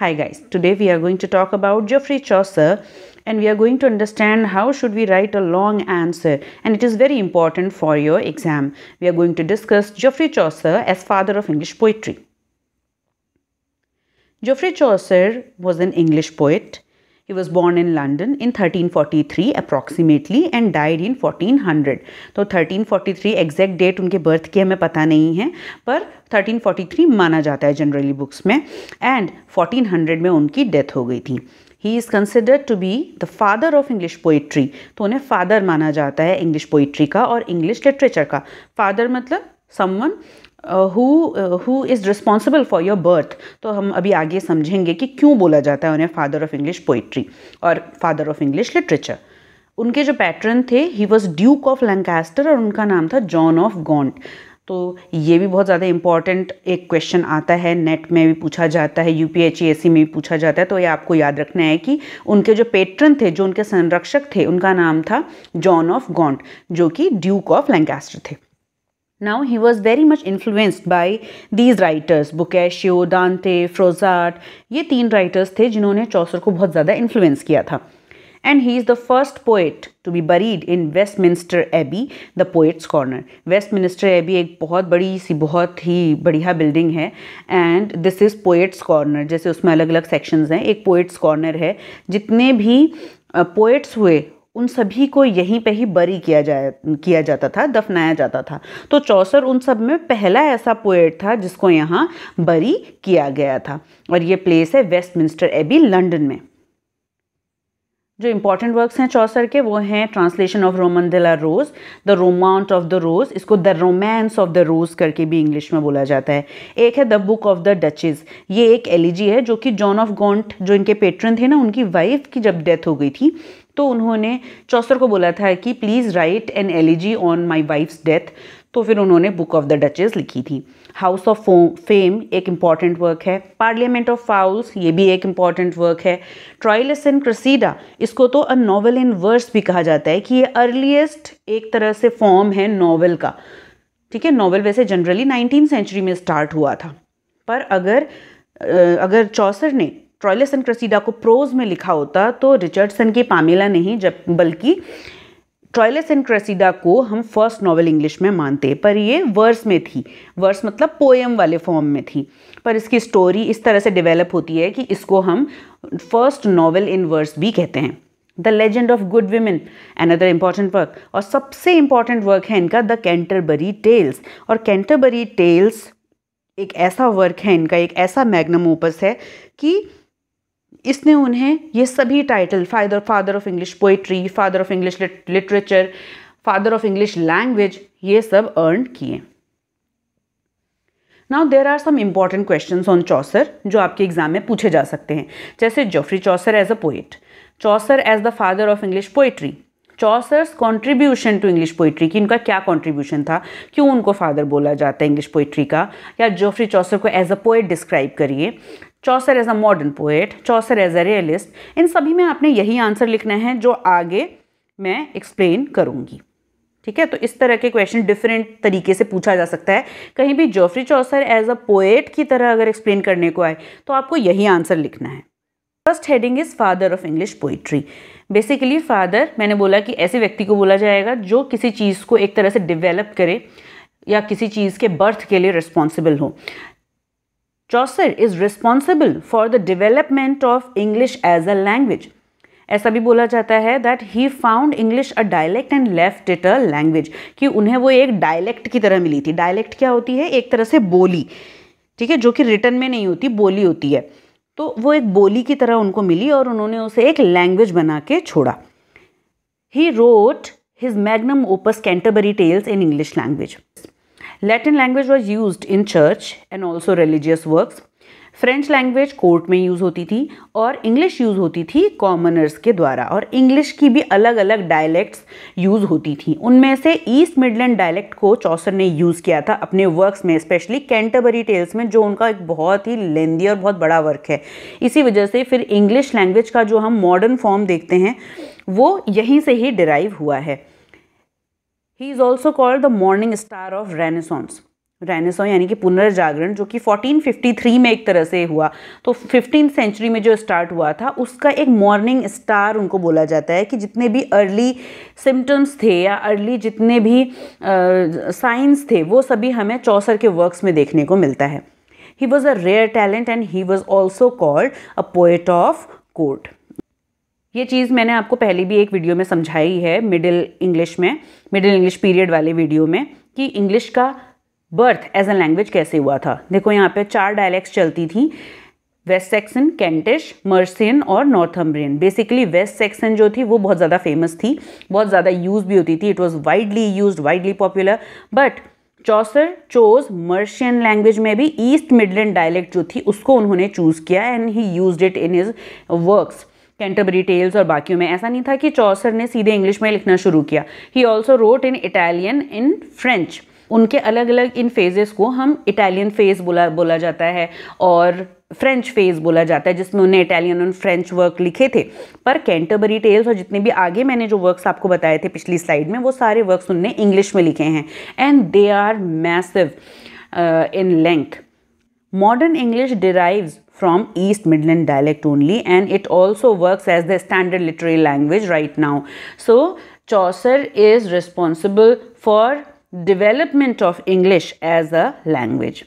Hi guys, today we are going to talk about Geoffrey Chaucer and we are going to understand how should we write a long answer and it is very important for your exam. We are going to discuss Geoffrey Chaucer as father of English poetry. Geoffrey Chaucer was an English poet He was born in London in 1343 approximately and died in 1400. तो 1343 exact date उनके birth की हमें पता नहीं है पर 1343 माना जाता है जनरली बुक्स में एंड 1400 में उनकी डेथ हो गई थी he is considered to be the father of English poetry तो उन्हें फादर माना जाता है इंग्लिश पोइट्री का और इंग्लिश लिटरेचर का फादर मतलब someone who who is responsible for your birth तो हम अभी आगे समझेंगे कि क्यों बोला जाता है उन्हें फादर ऑफ इंग्लिश पोइट्री और फादर ऑफ इंग्लिश लिटरेचर उनके जो पैटर्न थे he was Duke of Lancaster और उनका नाम था जॉन ऑफ गॉन्ट तो ये भी बहुत ज़्यादा इंपॉर्टेंट एक क्वेश्चन आता है नेट में भी पूछा जाता है यू पी e में भी पूछा जाता है तो ये आपको याद रखना है कि उनके जो पेट्रन थे जो उनके संरक्षक थे उनका नाम था जॉन ऑफ गॉन्ट जो कि ड्यूक ऑफ लैंकास्टर थे Now he was very much influenced by these writers, Boccaccio, Dante, Froissart. ये तीन writers थे जिन्होंने chaucer को बहुत ज़्यादा influence किया था and he is the first poet to be buried in Westminster Abbey, the Poets' Corner. Westminster Abbey एक बहुत बड़ी सी बहुत ही बढ़िया building है and this is Poets' Corner. जैसे उसमें अलग अलग sections हैं एक Poets' Corner है जितने भी पोइट्स हुए उन सभी को यहीं पे ही बरी किया जाए किया जाता था दफनाया जाता था तो चौसर उन सब में पहला ऐसा पोएट था जिसको यहाँ बरी किया गया था और ये प्लेस है वेस्टमिंस्टर एबी लंदन में जो इम्पॉर्टेंट वर्क्स हैं चौसर के वो हैं translation of Roman de la Rose the Romaunt of the Rose इसको the Romance of the Rose करके भी इंग्लिश में बोला जाता है एक है the Book of the Duchess ये एक एलिजी है जो कि जॉन ऑफ गॉन्ट जो इनके पेट्रन थे ना उनकी वाइफ की जब डेथ हो गई थी तो उन्होंने चौसर को बोला था कि please write an elegy on my wife's death तो फिर उन्होंने बुक ऑफ द डचेस लिखी थी हाउस ऑफ फेम एक इम्पॉर्टेंट वर्क है पार्लियामेंट ऑफ फाउल्स ये भी एक इम्पॉर्टेंट वर्क है ट्राइलस एंड क्रसीडा इसको तो अ नॉवल इन वर्स भी कहा जाता है कि ये अर्लीस्ट एक तरह से फॉर्म है नॉवल का ठीक है नॉवल वैसे जनरली नाइनटीन सेंचुरी में स्टार्ट हुआ था पर अगर अगर चौसर ने ट्रॉयलस एंड क्रसीडा को प्रोज में लिखा होता तो रिचर्डसन की पामेला नहीं जब बल्कि ट्रॉयलेस एंड क्रेसिडा को हम फर्स्ट नॉवल इंग्लिश में मानते हैं पर ये वर्स में थी वर्स मतलब पोएम वाले फॉर्म में थी पर इसकी स्टोरी इस तरह से डेवलप होती है कि इसको हम फर्स्ट नॉवल इन वर्स भी कहते हैं the Legend of Good and other important work और सबसे इम्पॉर्टेंट वर्क है इनका द कैंटरबरी टेल्स और कैंटरबरी टेल्स एक ऐसा वर्क है इनका एक ऐसा मैग्नम ओपस है कि इसने उन्हें ये सभी title father father of English poetry father of English literature father of English language ये सब अर्न किए now there are some important question on Chaucer जो आपके एग्जाम में पूछे जा सकते हैं जैसे Geoffrey Chaucer as a poet Chaucer as the father of English poetry Chaucer's contribution to English poetry कि उनका क्या कॉन्ट्रीब्यूशन था क्यों उनको फादर बोला जाता है इंग्लिश पोइट्री का या जोफ्री चौसर को एज अ पोइट डिस्क्राइब करिए Chaucer as a modern poet Chaucer as a realist इन सभी में आपने यही आंसर लिखना है जो आगे मैं एक्सप्लेन करूँगी ठीक है तो इस तरह के क्वेश्चन डिफरेंट तरीके से पूछा जा सकता है कहीं भी Geoffrey Chaucer as a poet की तरह अगर एक्सप्लेन करने को आए तो आपको यही आंसर लिखना है first heading is father of English poetry basically father मैंने बोला कि ऐसे व्यक्ति को बोला जाएगा जो किसी चीज़ को एक तरह से डिवेलप करे या किसी चीज़ के बर्थ के लिए रिस्पॉन्सिबल हो Chaucer is responsible for the development of English as a language ऐसा भी बोला जाता है that he found English a dialect and left it a language कि उन्हें वो एक डायलेक्ट की तरह मिली थी डायलेक्ट क्या होती है एक तरह से बोली ठीक है जो कि रिटर्न में नहीं होती बोली होती है तो वो एक बोली की तरह उनको मिली और उन्होंने उसे एक लैंग्वेज बना के छोड़ा he wrote his magnum opus Canterbury Tales in English language Latin language was use in church and also religious works French language court में यूज़ होती थी और इंग्लिश यूज़ होती थी कॉमनर्स के द्वारा और इंग्लिश की भी अलग अलग डायलैक्ट्स यूज़ होती थी उनमें से ईस्ट मिडलैंड डायलैक्ट को चौसर ने यूज़ किया था अपने वर्क्स में स्पेशली कैंटरबरी टेल्स में जो उनका एक बहुत ही लेंदी और बहुत बड़ा वर्क है इसी वजह से फिर इंग्लिश लैंग्वेज का जो हम मॉडर्न फॉर्म देखते हैं वो यहीं से ही डिराइव हुआ है he is also called the morning star of renaissance renaissance यानी कि पुनर्जागरण जो कि 1453 में एक तरह से हुआ तो फिफ्टीन सेंचुरी में जो स्टार्ट हुआ था उसका एक मॉर्निंग स्टार उनको बोला जाता है कि जितने भी अर्ली सिम्टम्स थे या अर्ली जितने भी साइंस थे वो सभी हमें चौसर के वर्क्स में देखने को मिलता है he was a rare talent and he was also called a poet of court ये चीज़ मैंने आपको पहले भी एक वीडियो में समझाई है मिडिल इंग्लिश में मिडिल इंग्लिश पीरियड वाले वीडियो में कि इंग्लिश का बर्थ एज ए लैंग्वेज कैसे हुआ था देखो यहाँ पे चार डायलैक्ट्स चलती थी वेस्ट सेक्सन कैंटिश मर्सियन और अम्बरियन बेसिकली वेस्ट सेक्सन जो थी वो बहुत ज़्यादा फेमस थी बहुत ज़्यादा यूज़ भी होती थी it was widely use widely popular but Chaucer chose Mercian language में भी ईस्ट मिडलैंड डायलेक्ट जो थी उसको उन्होंने चूज़ किया and he use it in his works Canterbury Tales और बाकियों में ऐसा नहीं था कि चौसर ने सीधे इंग्लिश में लिखना शुरू किया he also wrote in Italian in French उनके अलग अलग इन फेजेस को हम इटालियन फेज बोला बोला जाता है और फ्रेंच फेज बोला जाता है जिसमें उन्हें इटालियन और फ्रेंच वर्क लिखे थे पर कैंटरबरी टेल्स और जितने भी आगे मैंने जो वर्क्स आपको बताए थे पिछली स्लाइड में वो सारे वर्क्स उनने इंग्लिश में लिखे हैं and they are massive in length modern English derives from East Midland dialect only and it also works as the standard literary language right now. So Chaucer is responsible for development of English as a language.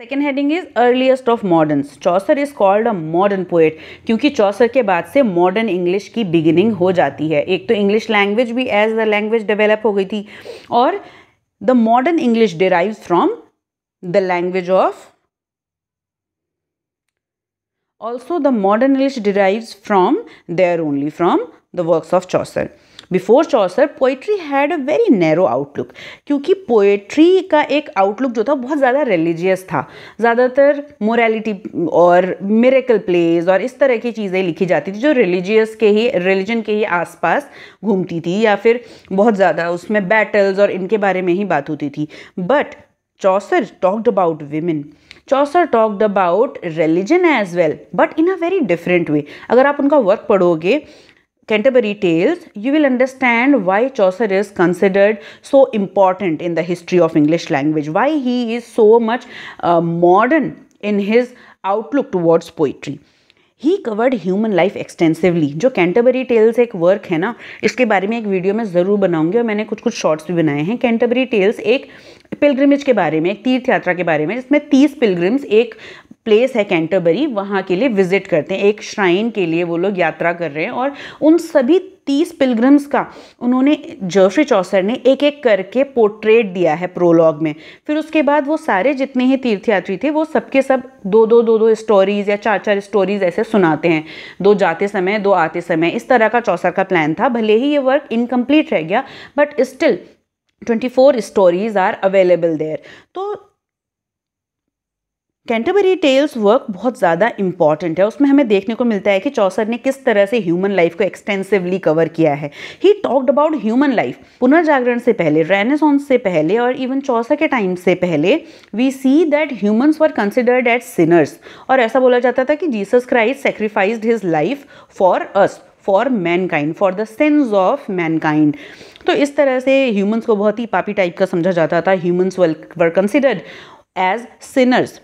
Second heading is earliest of moderns. Chaucer is called a modern poet क्योंकि Chaucer के बाद से modern English की beginning हो जाती है एक तो English language भी as the language develop हो गई थी और the modern English derives from the language of Also, the modern English derives from there only, from the works of Chaucer. Before Chaucer poetry had a very narrow outlook क्योंकि poetry का एक outlook जो था बहुत ज़्यादा religious था ज़्यादातर morality और मेरेकल प्लेज और इस तरह की चीज़ें लिखी जाती थी जो रिलीजियस के ही रिलीजन के ही आसपास घूमती थी या फिर बहुत ज़्यादा उसमें बैटल्स और इनके बारे में ही बात होती थी but Chaucer talked about women Chaucer talked about religion as well, but in a very different way. अगर आप उनका वर्क पढ़ोगे Canterbury Tales, you will understand why Chaucer is considered so important in the history of English language, why he is so much uh, modern in his outlook towards poetry. He covered human life extensively जो Canterbury Tales एक work है ना इसके बारे में एक video में ज़रूर बनाऊंगी और मैंने कुछ कुछ शॉर्ट्स भी बनाए हैं कैंटरबरी टेल्स एक पिलग्रिमेज के बारे में एक तीर्थ यात्रा के बारे में जिसमें तीस पिलग्रिम्स एक प्लेस है कैंटरबरी वहाँ के लिए विजिट करते हैं एक श्राइन के लिए वो लोग यात्रा कर रहे हैं और उन सभी तीस पिलग्रम्स का उन्होंने जोश्री चौसर ने एक एक करके पोर्ट्रेट दिया है प्रोलॉग में फिर उसके बाद वो सारे जितने ही तीर्थयात्री थे वो सबके सब दो दो दो दो स्टोरीज़ या चार चार स्टोरीज़ ऐसे सुनाते हैं दो जाते समय दो आते समय इस तरह का चौसर का प्लान था भले ही ये वर्क इनकम्प्लीट रह गया but still 24 stories are available there तो कैंटरबरी टेल्स वर्क बहुत ज़्यादा इंपॉर्टेंट है उसमें हमें देखने को मिलता है कि चौसर ने किस तरह से ह्यूमन लाइफ को एक्सटेंसिवली कवर किया है he talked about human life पुनर्जागरण से पहले रेनेसॉन्स से पहले और इवन चौसर के टाइम से पहले we see that humans were considered at sinners और ऐसा बोला जाता था कि Jesus Christ sacrifice his life for us for mankind for the sense of mankind तो इस तरह से ह्यूमन्स को बहुत ही पापी टाइप का समझा जाता था humans were considered as sinners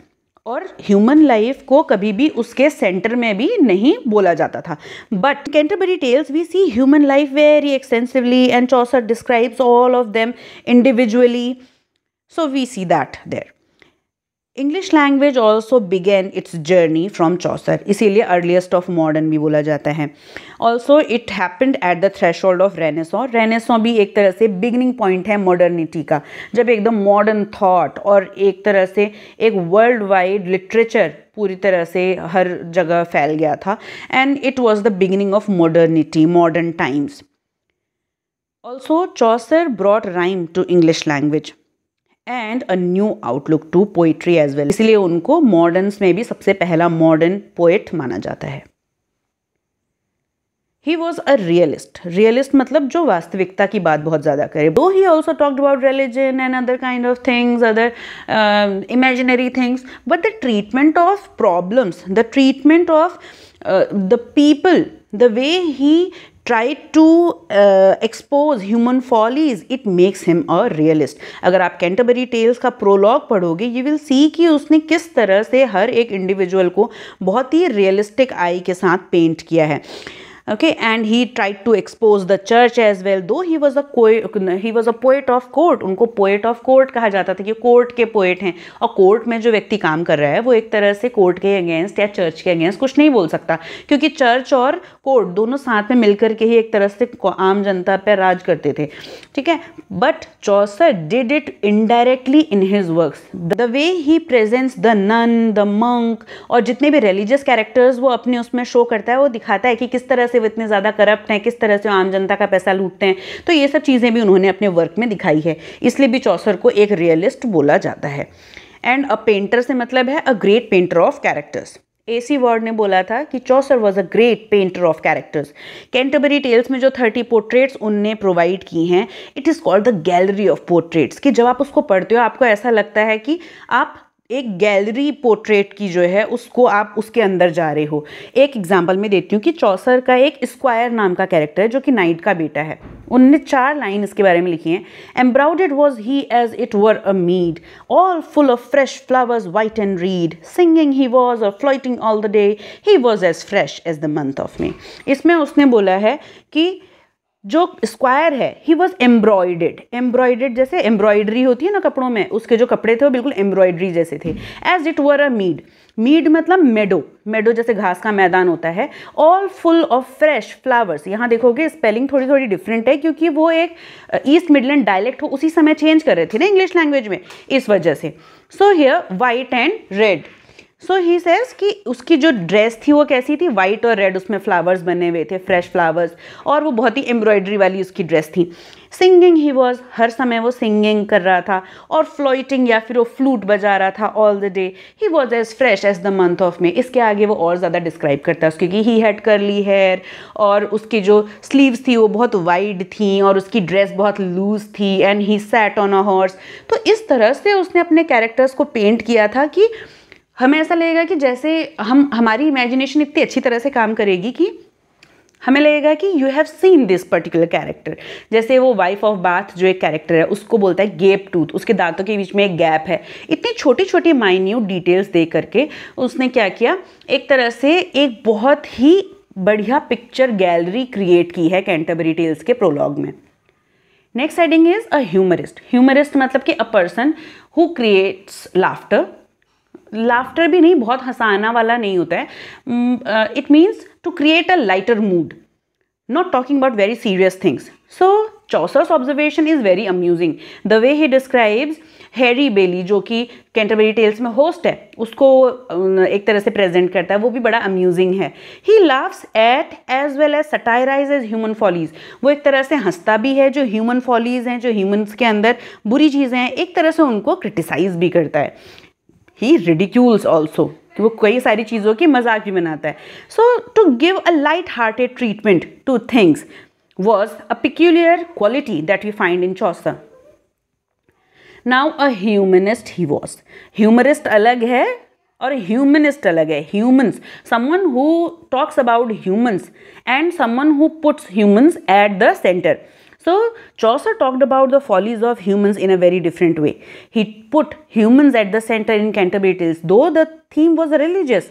और ह्यूमन लाइफ को कभी भी उसके सेंटर में भी नहीं बोला जाता था but Canterbury tales we see human life very extensively and Chaucer describes all of them individually so we see that there English language also begin its journey from Chaucer इसीलिए अर्लीस्ट ऑफ मॉडर्न भी बोला जाता है also it happened at the threshold of renaissance renaissance भी एक तरह से beginning point है मॉडर्निटी का जब एकदम मॉडर्न थाट और एक तरह से एक वर्ल्ड वाइड लिटरेचर पूरी तरह से हर जगह फैल गया था and it was the beginning of modernity modern times also Chaucer brought rhyme to English language and a new outlook to poetry as well इसलिए उनको मॉडर्न में भी सबसे पहला मॉडर्न पोएट माना जाता है he was a realist realist मतलब जो वास्तविकता की बात बहुत ज़्यादा करे though he also talked about religion and other kind of things other imaginary things but the treatment of problems the treatment of the people the way he try to expose human follies it makes him a realist अगर आप Canterbury tales का prologue पढ़ोगे you will see कि उसने किस तरह से हर एक इंडिविजुअल को बहुत ही रियलिस्टिक आई के साथ पेंट किया है okay and he tried to expose the church as well though he was a he was a poet of court उनको poet of court कहा जाता था कि कोर्ट के पोएट हैं और कोर्ट में जो व्यक्ति काम कर रहा है वो एक तरह से कोर्ट के अगेंस्ट या चर्च के अगेंस्ट कुछ नहीं बोल सकता क्योंकि चर्च और कोर्ट दोनों साथ में मिलकर के ही एक तरह से आम जनता पर राज करते थे ठीक है but Chaucer did it indirectly in his works the way he presents the nun the monk और जितने भी रिलीजियस कैरेक्टर्स वो अपने उसमें शो करता है वो दिखाता है कि किस तरह से से वो इतने ज़्यादा करप्ट हैं किस तरह से आम जनता का पैसा लूटते हैं तो ये सब चीज़ें भी उन्होंने अपने वर्क में दिखाई है इसलिए भी चौसर को एक रियलिस्ट बोला जाता है एंड अ पेंटर से मतलब है a great painter of characters A C Ward ने बोला था कि Chaucer was a great painter of characters Canterbury tales में जो थर्टी पोर्ट्रेट्स उनने प्रोवाइड की हैं it is called the gallery of portraits कि जब आप उसको पढ़ते हो आपको ऐसा लगता है कि आप एक गैलरी पोर्ट्रेट की जो है उसको आप उसके अंदर जा रहे हो एक एग्जांपल मैं देती हूँ कि चौसर का एक स्क्वायर नाम का कैरेक्टर है जो कि नाइट का बेटा है उनने चार लाइन इसके बारे में लिखी हैं embroidered was he as it were a mead all full of fresh flowers white and red singing he was or fluting all the day he was as fresh as the month of May इसमें उसने बोला है कि जो squire है he was embroidered embroidered जैसे embroidery होती है ना कपड़ों में उसके जो कपड़े थे वो बिल्कुल एम्ब्रॉयडरी जैसे थे as it were a mead mead मतलब मेडो मेडो जैसे घास का मैदान होता है all full of fresh flowers यहाँ देखोगे स्पेलिंग थोड़ी थोड़ी डिफरेंट है क्योंकि वो एक ईस्ट मिडलैंड डायलेक्ट हो उसी समय चेंज कर रहे थे ना इंग्लिश लैंग्वेज में इस वजह से so here white and red so he says कि उसकी जो ड्रेस थी वो कैसी थी वाइट और रेड उसमें फ्लावर्स बने हुए थे फ्रेश फ्लावर्स और वो बहुत ही एम्ब्रॉयडरी वाली उसकी ड्रेस थी सिंगिंग ही वॉज हर समय वो सिंगिंग कर रहा था और फ्लोइटिंग या फिर वो फ्लूट बजा रहा था all the day he was as fresh as the month of May इसके आगे वो और ज़्यादा डिस्क्राइब करता है क्योंकि ही हैड करली हेयर और उसकी जो स्लीव्स थी वो बहुत वाइड थी और उसकी ड्रेस बहुत लूज थी and he sat on a horse तो इस तरह से उसने अपने कैरेक्टर्स को पेंट किया था कि हमें ऐसा लगेगा कि जैसे हम हमारी इमेजिनेशन इतनी अच्छी तरह से काम करेगी कि हमें लगेगा कि you have seen this particular character जैसे वो वाइफ ऑफ बाथ जो एक कैरेक्टर है उसको बोलता है गेप टूथ उसके दांतों के बीच में एक गैप है इतनी छोटी छोटी माइन्यूट डिटेल्स दे करके उसने क्या किया एक तरह से एक बहुत ही बढ़िया पिक्चर गैलरी क्रिएट की है कैंटरबरी टेल्स के प्रोलॉग में next heading is a humorist humorist मतलब कि a person who creates laughter laughter भी नहीं बहुत हंसाना वाला नहीं होता है it means to create a lighter mood not talking about very serious things so Chaucer's observation is very amusing the way he describes Harry Bailey जो कि कैंटरबेरी टेल्स में होस्ट है उसको uh, एक तरह से प्रेजेंट करता है वो भी बड़ा अम्यूजिंग है he laughs at as well as satirize as human follies वो एक तरह से हंसता भी है जो ह्यूमन फॉलीज हैं जो ह्यूमन्स के अंदर बुरी चीज़ें हैं एक तरह से उनको क्रिटिसाइज भी करता है ही रिडिक्यूल्स ऑल्सो कि वो कई सारी चीज़ों की मजाक भी बनाता है so to give a light hearted treatment to things was a peculiar quality that we find in Chaucer now a humanist he was humorist अलग है और ह्यूमनिस्ट अलग है humans someone who talks about humans and someone who puts humans at the centre So Chaucer talked about the follies of humans in a very different way. He put humans at the center in Canterbury Tales, though the theme was religious.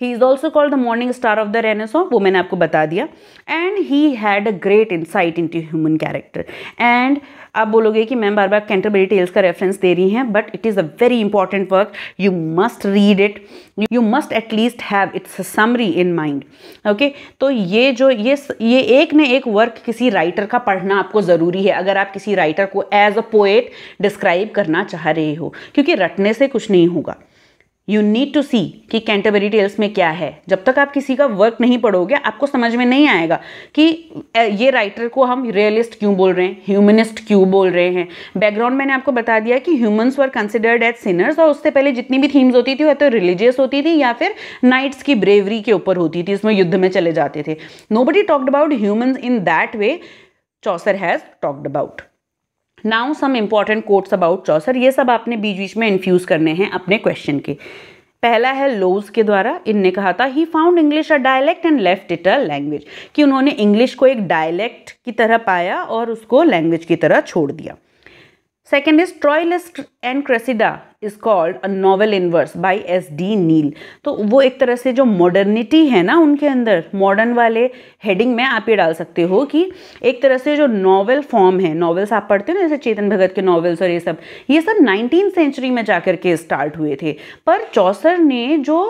He is also called the morning star of the renaissance वो मैंने आपको बता दिया and he had a great insight into human character and आप बोलोगे कि ma'am बार बार कैंटरबरी टेल्स का रेफरेंस दे रही हैं but it is a very important work you must read it you must at least have its summary in mind okay तो ये जो ये ये एक ने एक वर्क किसी राइटर का पढ़ना आपको ज़रूरी है अगर आप किसी राइटर को एज अ पोएट डिस्क्राइब करना चाह रहे हो क्योंकि रटने से कुछ नहीं होगा यू नीड टू सी कि कैंटरबेरी टेल्स में क्या है जब तक आप किसी का वर्क नहीं पढ़ोगे आपको समझ में नहीं आएगा कि ये राइटर को हम रियलिस्ट क्यों बोल रहे हैं ह्यूमनिस्ट क्यों बोल रहे हैं बैकग्राउंड मैंने आपको बता दिया कि humans were considered as sinners और उससे पहले जितनी भी थीम्स होती थी वह तो रिलीजियस होती थी या फिर नाइट्स की ब्रेवरी के ऊपर होती थी उसमें युद्ध में चले जाते थे nobody talked about humans in that way Chaucer has talked about now some important quotes about Chaucer ये सब आपने बीच बीच में इन्फ्यूज़ करने हैं अपने क्वेश्चन के पहला है लोज के द्वारा इनने कहा था he found English a dialect and left it a language कि उन्होंने इंग्लिश को एक डायलैक्ट की तरह पाया और उसको लैंग्वेज की तरह छोड़ दिया second is Troilus and Cressida is called a novel in verse by S D Neill तो वो एक तरह से जो मॉडर्निटी है ना उनके अंदर मॉडर्न वाले हेडिंग में आप ये डाल सकते हो कि एक तरह से जो नॉवल फॉर्म है नॉवल्स आप पढ़ते हो ना जैसे चेतन भगत के नॉवल्स और ये सब ये सब नाइनटीन सेंचुरी में जा कर के स्टार्ट हुए थे पर चौसर ने जो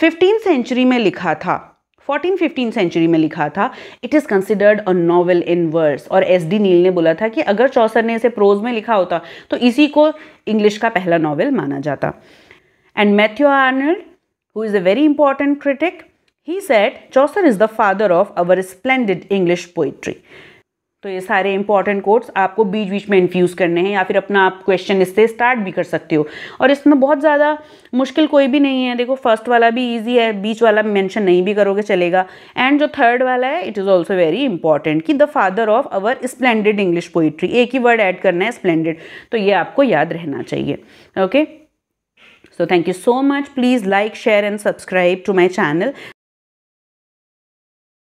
फिफ्टीन सेंचुरी में लिखा था फोर्टीन फिफ्टीन सेंचुरी में लिखा था it is considered a novel in verse और एस डी नील ने बोला था कि अगर चौसर ने इसे प्रोज में लिखा होता तो इसी को इंग्लिश का पहला नॉवल माना जाता and Matthew Arnold who is a very important critic he said Chaucer is the father of our splendid English poetry तो ये सारे इंपॉर्टेंट कोड्स आपको बीच बीच में इन्फ्यूज़ करने हैं या फिर अपना आप क्वेश्चन इससे स्टार्ट भी कर सकते हो और इसमें बहुत ज़्यादा मुश्किल कोई भी नहीं है देखो फर्स्ट वाला भी ईजी है बीच वाला मेंशन नहीं भी करोगे चलेगा एंड जो थर्ड वाला है it is also very important कि the father of our splendid English poetry एक ही वर्ड ऐड करना है स्प्लेंडेड तो ये आपको याद रहना चाहिए okay so thank you so much please like share and subscribe to my channel